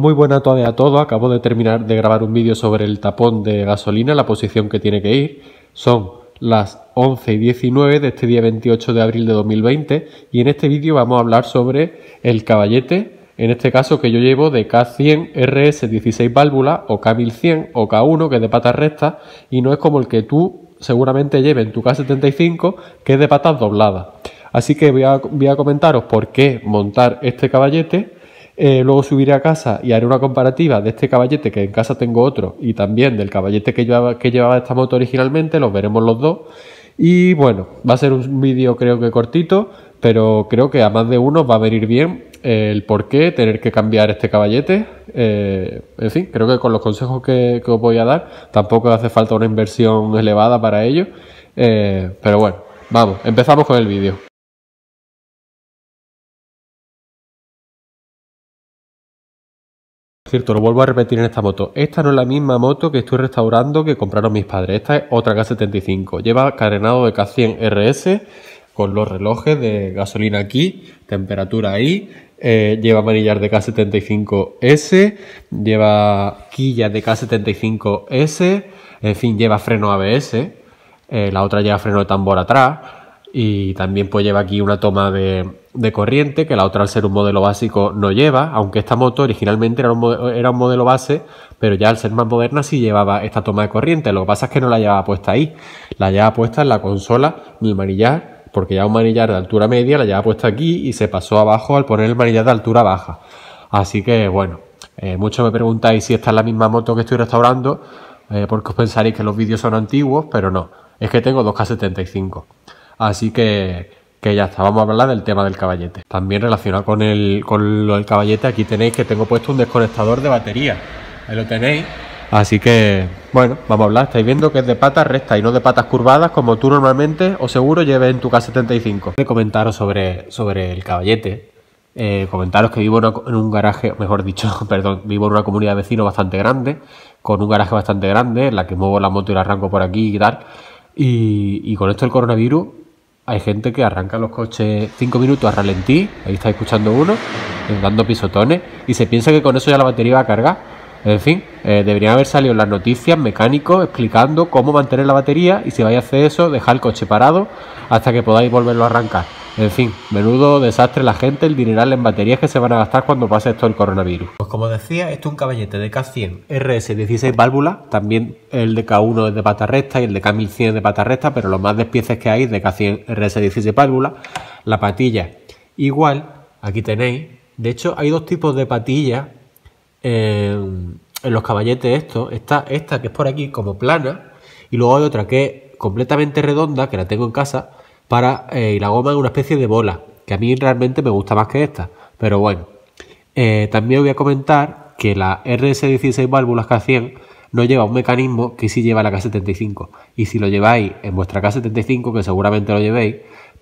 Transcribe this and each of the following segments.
Muy buena tarde a todos, acabo de terminar de grabar un vídeo sobre el tapón de gasolina, la posición que tiene que ir. Son las 11 y 19 de este día 28 de abril de 2020 y en este vídeo vamos a hablar sobre el caballete, en este caso que yo llevo de K100 RS16 válvula o K1100 o K1 que es de patas rectas y no es como el que tú seguramente lleves en tu K75 que es de patas dobladas. Así que voy a comentaros por qué montar este caballete eh, luego subiré a casa y haré una comparativa de este caballete que en casa tengo otro y también del caballete que llevaba, esta moto originalmente, los veremos los dos. Y bueno, va a ser un vídeo creo que cortito, pero creo que a más de uno va a venir bien el por qué tener que cambiar este caballete. Eh, en fin, creo que con los consejos que, os voy a dar tampoco hace falta una inversión elevada para ello. Eh, pero bueno, vamos, empezamos con el vídeo. Cierto, lo vuelvo a repetir en esta moto. Esta no es la misma moto que estoy restaurando que compraron mis padres. Esta es otra K75. Lleva carenado de K100 RS con los relojes de gasolina aquí, temperatura ahí. Eh, lleva manillar de K75S, lleva quilla de K75S, en fin, lleva freno ABS. Eh, la otra lleva freno de tambor atrás. Y también pues lleva aquí una toma de, corriente, que la otra al ser un modelo básico no lleva, aunque esta moto originalmente era un, modelo base, pero ya al ser más moderna sí llevaba esta toma de corriente. Lo que pasa es que no la llevaba puesta ahí, la llevaba puesta en la consola, en el manillar, porque ya un manillar de altura media la llevaba puesta aquí y se pasó abajo al poner el manillar de altura baja. Así que bueno, eh, muchos me preguntáis si esta es la misma moto que estoy restaurando, eh, porque os pensaréis que los vídeos son antiguos, pero no, es que tengo 2 K75. Así que, ya está, vamos a hablar del tema del caballete. También relacionado con, el, con lo del caballete, aquí tenéis que tengo puesto un desconectador de batería. Ahí lo tenéis. Así que, bueno, vamos a hablar. Estáis viendo que es de patas rectas y no de patas curvadas, como tú normalmente o seguro lleves en tu K75. De comentaros sobre, sobre el caballete. Eh, comentaros que vivo en, un garaje, mejor dicho, perdón, vivo en una comunidad de vecinos bastante grande, con un garaje bastante grande, en la que muevo la moto y la arranco por aquí y tal. Y, con esto el coronavirus, hay gente que arranca los coches cinco minutos a ralentí, ahí está escuchando uno, eh, dando pisotones, y se piensa que con eso ya la batería va a cargar. En fin, eh, deberían haber salido las noticias mecánicos explicando cómo mantener la batería y si vais a hacer eso, dejar el coche parado hasta que podáis volverlo a arrancar. En fin, menudo desastre la gente, el dineral en baterías que se van a gastar cuando pase esto el coronavirus. Pues como decía, esto es un caballete de K100 RS16 válvula, también el de K1 es de pata recta y el de K1100 de pata recta, pero los más despieces que hay de K100 RS16 válvula. La patilla, igual, aquí tenéis. De hecho, hay dos tipos de patillas eh, en, los caballetes estos. Está esta que es por aquí como plana y luego hay otra que es completamente redonda, que la tengo en casa, para, eh, y la goma es una especie de bola, que a mí realmente me gusta más que esta, pero bueno. Eh, también también voy a comentar que la RS16 válvulas K100 no lleva un mecanismo que sí lleva la K75, y si lo lleváis en vuestra K75, que seguramente lo llevéis,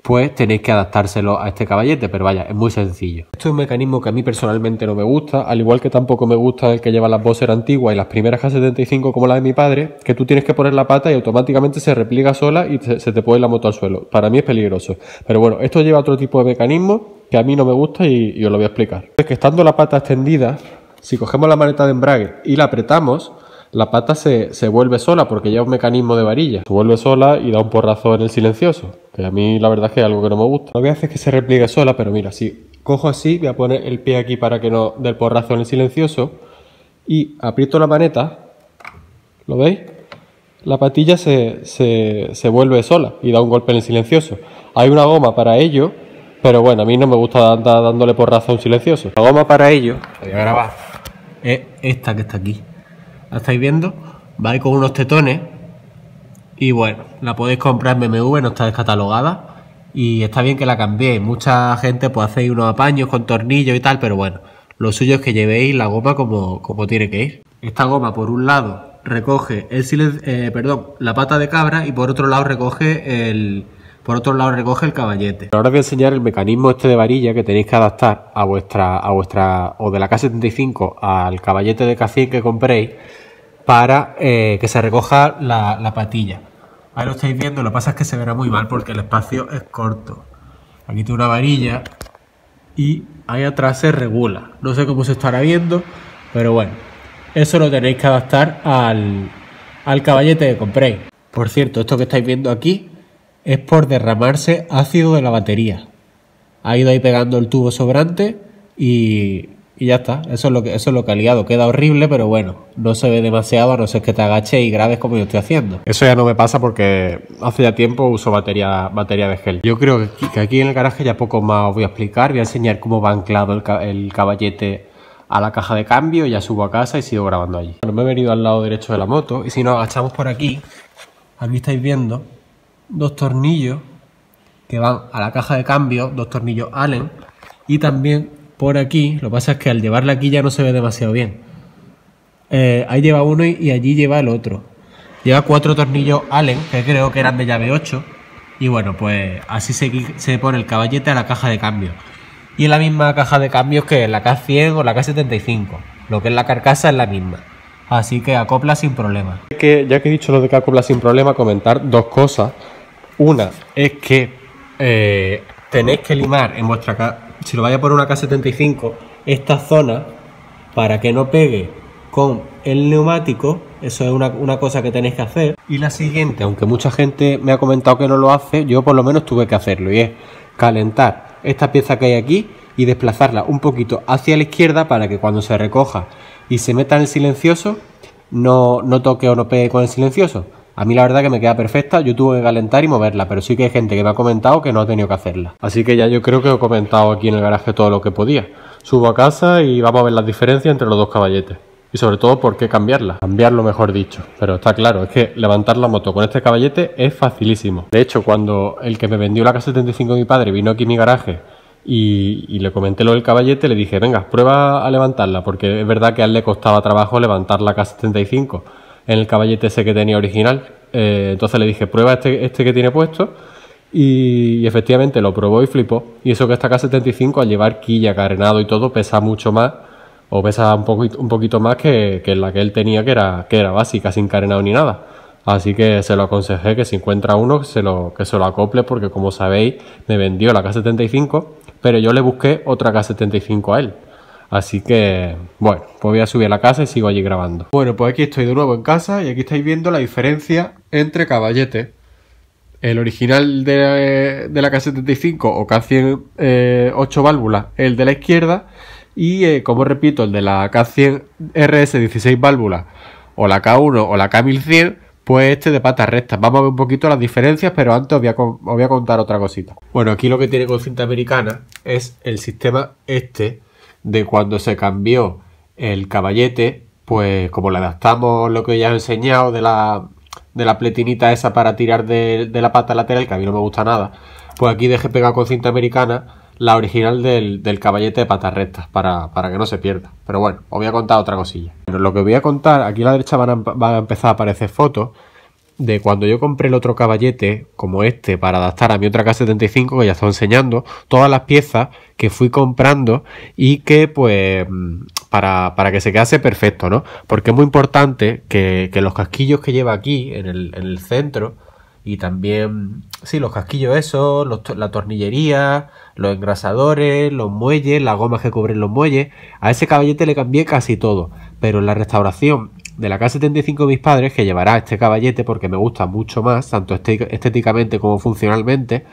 pues tenéis que adaptárselo a este caballete, pero vaya, es muy sencillo. Esto es un mecanismo que a mí personalmente no me gusta, al igual que tampoco me gusta el que lleva las Bowser antiguas y las primeras K75 como la de mi padre, que tú tienes que poner la pata y automáticamente se repliega sola y se te pone la moto al suelo. Para mí es peligroso. Pero bueno, esto lleva otro tipo de mecanismo que a mí no me gusta y, y os lo voy a explicar. Es que estando la pata extendida, si cogemos la maneta de embrague y la apretamos, la pata se, vuelve sola porque ya es un mecanismo de varilla. Se vuelve sola y da un porrazo en el silencioso, que a mí la verdad es que es algo que no me gusta. Lo que hace es que se repliegue sola, pero mira, si cojo así, voy a poner el pie aquí para que no dé el porrazo en el silencioso y aprieto la maneta, ¿lo veis? La patilla se, vuelve sola y da un golpe en el silencioso. Hay una goma para ello, pero bueno, a mí no me gusta andar dándole porrazo a un silencioso. La goma para ello... voy a grabar es eh, esta que está aquí la estáis viendo, va con unos tetones y bueno, la podéis comprar en BMW, no está descatalogada y está bien que la cambiéis. Mucha gente pues hacéis unos apaños con tornillos y tal, pero bueno, lo suyo es que llevéis la goma como, como tiene que ir. Esta goma por un lado recoge el silencio, eh, perdón, la pata de cabra y por otro lado recoge el, por otro lado recoge el caballete. Ahora os voy a enseñar el mecanismo este de varilla que tenéis que adaptar a vuestra, a vuestra o de la K75 al caballete de k que compréis para eh, que se recoja la, patilla. Ahí lo estáis viendo, lo que pasa es que se verá muy mal porque el espacio es corto. Aquí tiene una varilla y ahí atrás se regula. No sé cómo se estará viendo, pero bueno. Eso lo tenéis que adaptar al, al caballete que compréis. Por cierto, esto que estáis viendo aquí es por derramarse ácido de la batería. Ha ido ahí pegando el tubo sobrante y, y ya está. Eso es, lo que, eso es lo que ha liado. Queda horrible, pero bueno, no se ve demasiado a no ser que te agaches y grabes como yo estoy haciendo. Eso ya no me pasa porque hace ya tiempo uso batería, de gel. Yo creo que aquí en el garaje ya poco más os voy a explicar. Voy a enseñar cómo va anclado el, el caballete a la caja de cambio, ya subo a casa y sigo grabando allí. Bueno, me he venido al lado derecho de la moto y si nos agachamos por aquí, aquí estáis viendo dos tornillos que van a la caja de cambio, dos tornillos Allen, y también por aquí, lo que pasa es que al llevarla aquí ya no se ve demasiado bien. Eh, ahí lleva uno y, allí lleva el otro. Lleva cuatro tornillos Allen, que creo que eran de llave 8, y bueno, pues así se, pone el caballete a la caja de cambio. Y es la misma caja de cambios que la K100 o la K75, lo que es la carcasa es la misma. Así que acopla sin problema. Que, ya que he dicho lo de que acopla sin problema, comentar dos cosas. Una es que eh, tenéis que limar en vuestra casa, si lo vaya a poner una K75, esta zona para que no pegue con el neumático, eso es una, cosa que tenéis que hacer. Y la siguiente, aunque mucha gente me ha comentado que no lo hace, yo por lo menos tuve que hacerlo y es calentar esta pieza que hay aquí y desplazarla un poquito hacia la izquierda para que cuando se recoja y se meta en el silencioso, no, no toque o no pegue con el silencioso. A mí la verdad que me queda perfecta, yo tuve que calentar y moverla, pero sí que hay gente que me ha comentado que no ha tenido que hacerla. Así que ya yo creo que he comentado aquí en el garaje todo lo que podía. Subo a casa y vamos a ver las diferencias entre los dos caballetes. Y sobre todo por qué cambiarla, cambiarlo mejor dicho. Pero está claro, es que levantar la moto con este caballete es facilísimo. De hecho, cuando el que me vendió la K75 mi padre vino aquí a mi garaje y, y, le comenté lo del caballete, le dije, venga, prueba a levantarla, porque es verdad que a él le costaba trabajo levantar la K75 en el caballete ese que tenía original. Eh, entonces le dije, prueba este, este que tiene puesto. Y, efectivamente lo probó y flipó. Y eso que esta K75 al llevar quilla, carenado y todo pesa mucho más o pesa un, poco, un poquito más que, la que él tenía que era, que era básica, sin carenado ni nada. Así que se lo aconsejé que si encuentra uno se lo, que se lo acople porque como sabéis me vendió la K75 pero yo le busqué otra K75 a él. Así que, bueno, pues voy a subir a la casa y sigo allí grabando. Bueno, pues aquí estoy de nuevo en casa y aquí estáis viendo la diferencia entre caballete, el original de, la K75 o k 108 eh, válvulas, el de la izquierda, y eh, como repito, el de la K100 RS 16 válvulas, o la K1 o la K1100, pues este de patas rectas. Vamos a ver un poquito las diferencias, pero antes os voy a contar otra cosita. Bueno, aquí lo que tiene con cinta americana es el sistema este de cuando se cambió el caballete, pues como le adaptamos lo que ya he enseñado de la, de pletinita esa para tirar de, la pata lateral, que a mí no me gusta nada, pues aquí dejé pegar con cinta americana la original del, del caballete de patas rectas para, que no se pierda. Pero bueno, os voy a contar otra cosilla. Bueno, lo que voy a contar, aquí a la derecha van van a empezar a aparecer fotos de cuando yo compré el otro caballete, como este, para adaptar a mi otra K75 que ya estoy enseñando, todas las piezas que fui comprando y que pues para, que se quedase perfecto, ¿no? Porque es muy importante que, los casquillos que lleva aquí en el, centro y también, sí, los casquillos esos, la tornillería, los engrasadores, los muelles, las gomas que cubren los muelles, a ese caballete le cambié casi todo, pero en la restauración de la K75 de mis padres, que llevará este caballete porque me gusta mucho más, tanto este, estéticamente como funcionalmente,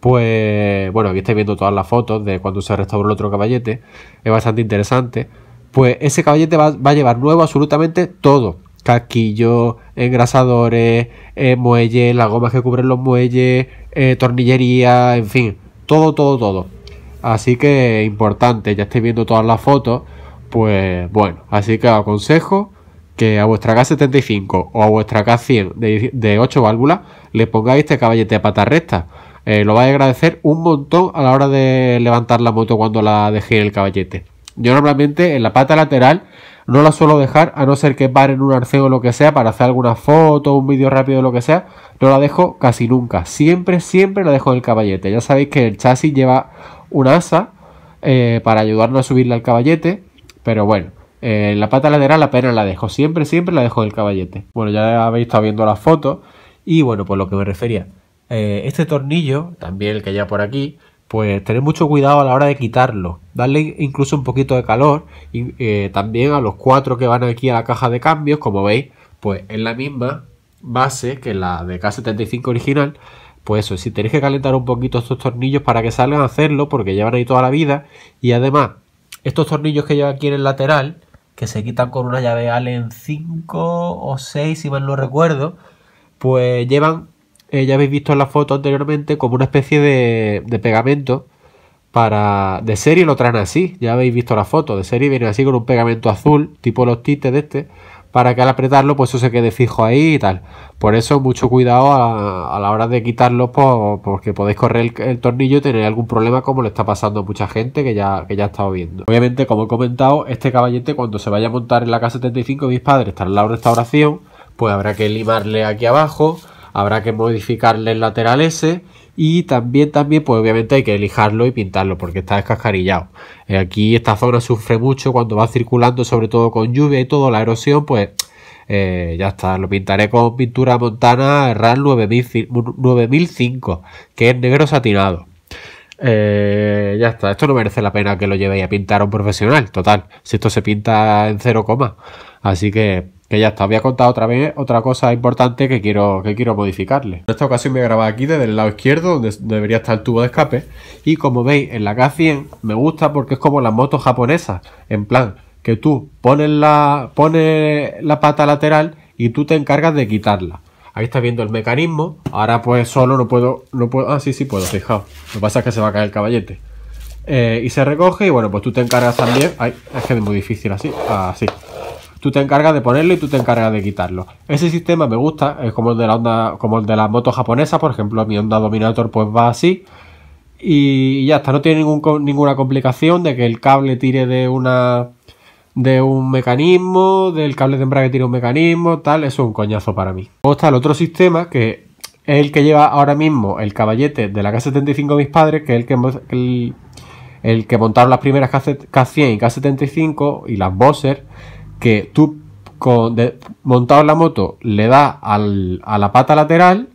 pues bueno, aquí estáis viendo todas las fotos de cuando se restauró el otro caballete, es bastante interesante. Pues ese caballete va, a llevar nuevo absolutamente todo. casquillos, engrasadores, eh, muelles, las gomas que cubren los muelles, eh, tornillería, en fin, todo, todo, todo. Así que importante, ya estáis viendo todas las fotos, pues bueno, así que aconsejo a vuestra K75 o a vuestra K100 de, 8 válvulas le pongáis este caballete a pata recta. Eh, lo vais a agradecer un montón a la hora de levantar la moto cuando la dejéis en el caballete. Yo normalmente en la pata lateral no la suelo dejar, a no ser que pare en un arceo o lo que sea, para hacer alguna foto, un vídeo rápido o lo que sea, no la dejo casi nunca. Siempre, siempre la dejo en el caballete. Ya sabéis que el chasis lleva una asa eh, para ayudarnos a subirla al caballete, pero bueno. Eh, la pata lateral apenas la dejo, siempre, siempre la dejo del caballete. Bueno, ya habéis estado viendo las fotos y bueno, por lo que me refería, eh, este tornillo, también el que ya por aquí, pues tener mucho cuidado a la hora de quitarlo, darle incluso un poquito de calor y eh, también a los cuatro que van aquí a la caja de cambios, como veis, pues en la misma base que la de K75 original, pues eso, si tenéis que calentar un poquito estos tornillos para que salgan a hacerlo, porque llevan ahí toda la vida. Y además, estos tornillos que llevan aquí en el lateral, que se quitan con una llave Allen 5 o 6, si mal no recuerdo, pues llevan, eh, ya habéis visto en la foto anteriormente, como una especie de, de pegamento para de serie lo traen así, ya habéis visto la foto, de serie viene así con un pegamento azul, tipo los tites de este, para que al apretarlo pues eso se quede fijo ahí y tal. Por eso mucho cuidado a, la hora de quitarlo porque podéis correr el, tornillo y tener algún problema como le está pasando a mucha gente que ya, que ya estado viendo. Obviamente como he comentado, este caballete cuando se vaya a montar en la casa 75 mis padres están en la restauración, pues habrá que limarle aquí abajo, habrá que modificarle el lateral ese y también, también, pues obviamente hay que lijarlo y pintarlo porque está descascarillado. Eh, aquí esta zona sufre mucho cuando va circulando, sobre todo con lluvia y toda la erosión, pues eh, ya está, lo pintaré con pintura montana RAN 9005, que es negro satinado. Eh, ya está, esto no merece la pena que lo llevéis a pintar a un profesional, total. Si esto se pinta en 0, así que que ya está, había contado otra vez otra cosa importante que quiero, que quiero modificarle. En esta ocasión me he grabado aquí desde el lado izquierdo, donde debería estar el tubo de escape. Y como veis, en la K100 me gusta porque es como las motos japonesas. En plan, que tú pones la, pones la pata lateral y tú te encargas de quitarla. Ahí está viendo el mecanismo. Ahora pues solo no puedo... No puedo ah, sí, sí puedo, fijaos. Lo que pasa es que se va a caer el caballete. Eh, y se recoge y bueno, pues tú te encargas también... Ay, es que es muy difícil así. Así tú te encargas de ponerlo y tú te encargas de quitarlo. Ese sistema me gusta, es como el de la onda, como el de las motos japonesas, por ejemplo, mi onda Dominator pues va así y ya está, no tiene ninguna complicación de que el cable tire de una de un mecanismo, del cable de embrague tire un mecanismo, tal, eso es un coñazo para mí. Luego está el otro sistema que es el que lleva ahora mismo el caballete de la K75 de mis padres, que es el que el, que montaron las primeras K100 y K75 y las Bosser que tú montado la moto le das a la pata lateral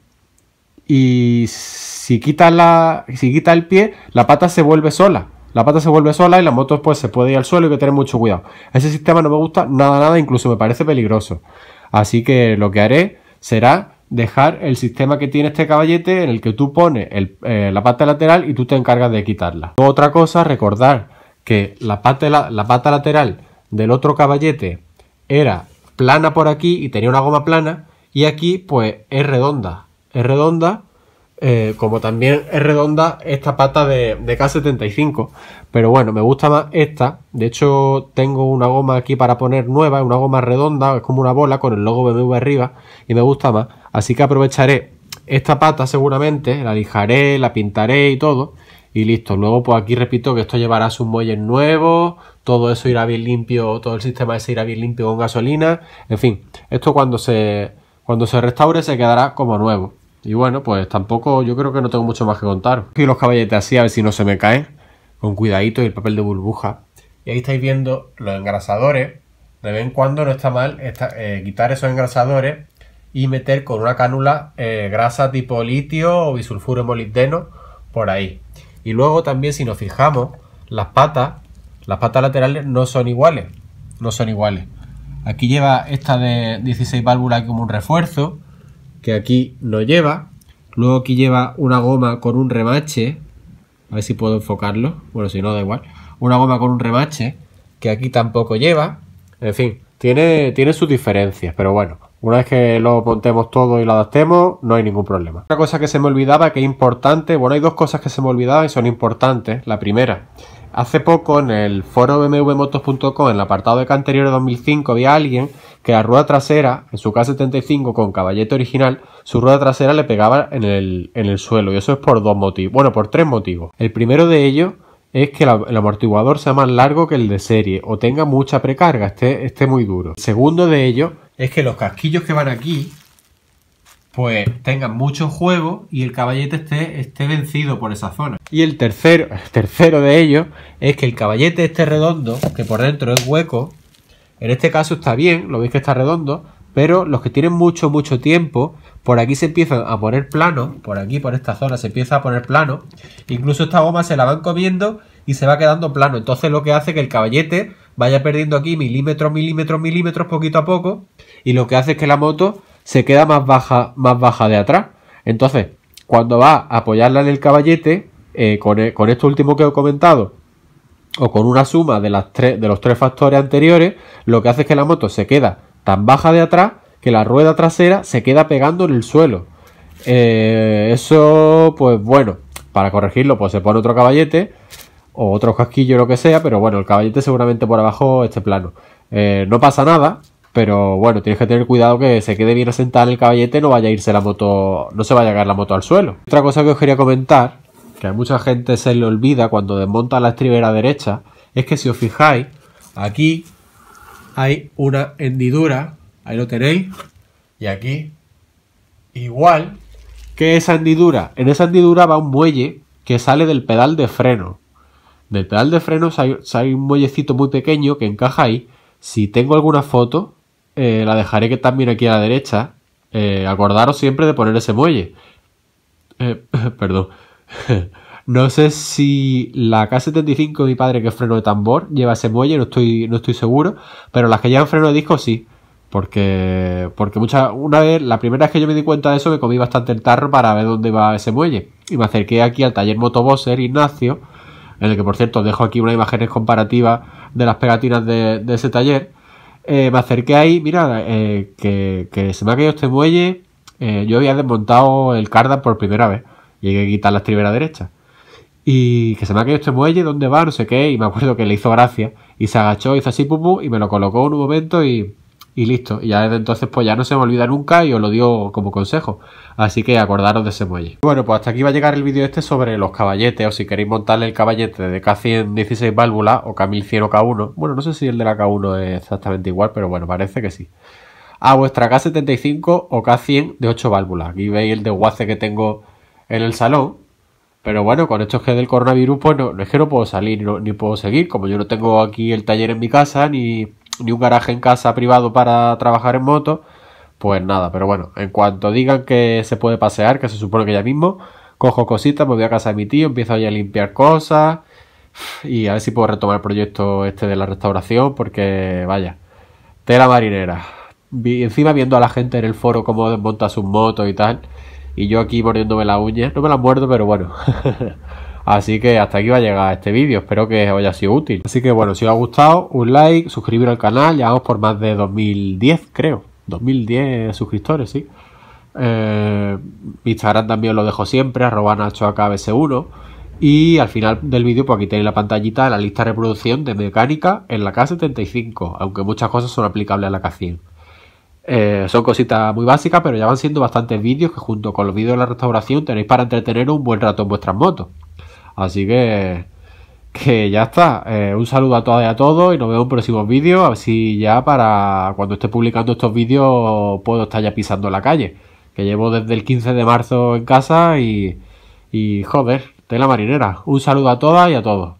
y si quitas la, si quita el pie, la pata se vuelve sola. La pata se vuelve sola y la moto después se puede ir al suelo y hay que tener mucho cuidado. Ese sistema no me gusta nada, nada, incluso me parece peligroso. Así que lo que haré será dejar el sistema que tiene este caballete en el que tú pones eh, la pata lateral y tú te encargas de quitarla. Otra cosa, recordar que la pata lateral del otro caballete era plana por aquí y tenía una goma plana y aquí pues es redonda, es redonda eh, como también es redonda esta pata de, de K75 pero bueno me gusta más esta de hecho tengo una goma aquí para poner nueva una goma redonda es como una bola con el logo BMW arriba y me gusta más así que aprovecharé esta pata seguramente la lijaré la pintaré y todo y listo luego pues aquí repito que esto llevará sus muelles nuevos todo eso irá bien limpio, todo el sistema ese irá bien limpio con gasolina, en fin, esto cuando se, cuando se restaure se quedará como nuevo. Y bueno, pues tampoco, yo creo que no tengo mucho más que contar. Y los caballetes así, a ver si no se me caen, con cuidadito y el papel de burbuja. Y ahí estáis viendo los engrasadores. De vez en cuando no está mal eh, quitar esos engrasadores y meter con una cánula eh, grasa tipo litio o bisulfuro molibdeno por ahí. Y luego también si nos fijamos, las patas las patas laterales no son iguales, no son iguales. Aquí lleva esta de 16 válvulas como un refuerzo, que aquí no lleva. Luego aquí lleva una goma con un remache, a ver si puedo enfocarlo, bueno, si no da igual. Una goma con un remache, que aquí tampoco lleva. En fin, tiene, tiene sus diferencias, pero bueno, una vez que lo montemos todo y lo adaptemos, no hay ningún problema. Una cosa que se me olvidaba, que es importante, bueno, hay dos cosas que se me olvidaban y son importantes. La primera, Hace poco en el foro bmwmotos.com, en el apartado de anterior de 2005, había alguien que la rueda trasera, en su K75 con caballete original, su rueda trasera le pegaba en el, suelo. Y eso es por dos motivos. Bueno, por tres motivos. El primero de ellos es que el amortiguador sea más largo que el de serie o tenga mucha precarga, esté, esté muy duro. El segundo de ellos es que los casquillos que van aquí pues tengan mucho juego y el caballete esté, esté vencido por esa zona. Y el tercero, el tercero de ellos es que el caballete esté redondo, que por dentro es hueco. En este caso está bien, lo veis que está redondo, pero los que tienen mucho, mucho tiempo, por aquí se empiezan a poner plano, por aquí, por esta zona, se empieza a poner plano. Incluso esta goma se la van comiendo y se va quedando plano. Entonces lo que hace que el caballete vaya perdiendo aquí milímetros, milímetros, milímetros poquito a poco. Y lo que hace es que la moto se queda más baja, más baja de atrás. Entonces, cuando va a apoyarla en el caballete, eh, con, e, con, esto último que he comentado, o con una suma de, las tres, de los tres factores anteriores, lo que hace es que la moto se queda tan baja de atrás que la rueda trasera se queda pegando en el suelo. Eh, eso, pues bueno, para corregirlo, pues se pone otro caballete o otro casquillo, lo que sea, pero bueno, el caballete seguramente por abajo este plano. Eh, no pasa nada, pero bueno, tienes que tener cuidado que se quede bien asentada el caballete, no vaya a irse la moto, no se vaya a caer la moto al suelo. Otra cosa que os quería comentar, que a mucha gente se le olvida cuando desmonta la estribera derecha, es que si os fijáis, aquí hay una hendidura, ahí lo tenéis, y aquí igual que esa hendidura. En esa hendidura va un muelle que sale del pedal de freno. Del pedal de freno sale un muellecito muy pequeño que encaja ahí. Si tengo alguna foto, eh, la dejaré que también aquí a la derecha. Eh, acordaros siempre de poner ese muelle. Eh, perdón. no sé si la K75 de mi padre, que es freno de tambor, lleva ese muelle, no estoy, no estoy seguro. Pero las que llevan freno de disco sí. Porque, porque muchas una vez, la primera vez que yo me di cuenta de eso, me comí bastante el tarro para ver dónde va ese muelle. Y me acerqué aquí al taller Motobosser Ignacio, en el que por cierto dejo aquí unas imágenes comparativas de las pegatinas de ese taller. Eh, me acerqué ahí, mira, eh, que, se me ha caído este muelle. Eh, yo había desmontado el cardan por primera vez. Llegué a quitar la estribera derecha. Y que se me ha caído este muelle, ¿dónde va? No sé qué. Y me acuerdo que le hizo gracia. Y se agachó, hizo así, pum, pum, y me lo colocó en un momento y, y listo. Y ya desde entonces pues ya no se me olvida nunca y os lo digo como consejo. Así que acordaros de ese muelle. Bueno, pues hasta aquí va a llegar el vídeo este sobre los caballetes o si queréis montarle el caballete de k 116 válvulas o K1100 o K1. Bueno, no sé si el de la K1 es exactamente igual, pero bueno, parece que sí. A vuestra K75 o K100 de 8 válvulas. Aquí veis el desguace que tengo en el salón. Pero bueno, con estos que del coronavirus, pues no, es que no puedo salir ni puedo seguir. Como yo no tengo aquí el taller en mi casa, ni ni un garaje en casa privado para trabajar en moto, pues nada, pero bueno, en cuanto digan que se puede pasear, que se supone que ya mismo, cojo cositas, me voy a casa de mi tío, empiezo a limpiar cosas y a ver si puedo retomar el proyecto este de la restauración, porque vaya, tela marinera. encima viendo a la gente en el foro cómo desmonta sus motos y tal, y yo aquí mordiéndome la uña, no me la muerdo, pero bueno. Así que hasta aquí va a llegar este vídeo, espero que os haya sido útil. Así que bueno, si os ha gustado, un like, suscribiros al canal, ya vamos por más de 2010 creo, 2010 suscriptores, sí. Eh, Instagram también lo dejo siempre, arroba nachoakbs 1 Y al final del vídeo, pues aquí tenéis la pantallita de la lista de reproducción de mecánica en la K75, aunque muchas cosas son aplicables a la K100. Eh, son cositas muy básicas, pero ya van siendo bastantes vídeos que junto con los vídeos de la restauración tenéis para entreteneros un buen rato en vuestras motos. Así que, que ya está. Eh, un saludo a todas y a todos y nos vemos en próximos vídeos. A ver ya para cuando esté publicando estos vídeos puedo estar ya pisando la calle. Que llevo desde el 15 de marzo en casa y, y joder, tela marinera. Un saludo a todas y a todos.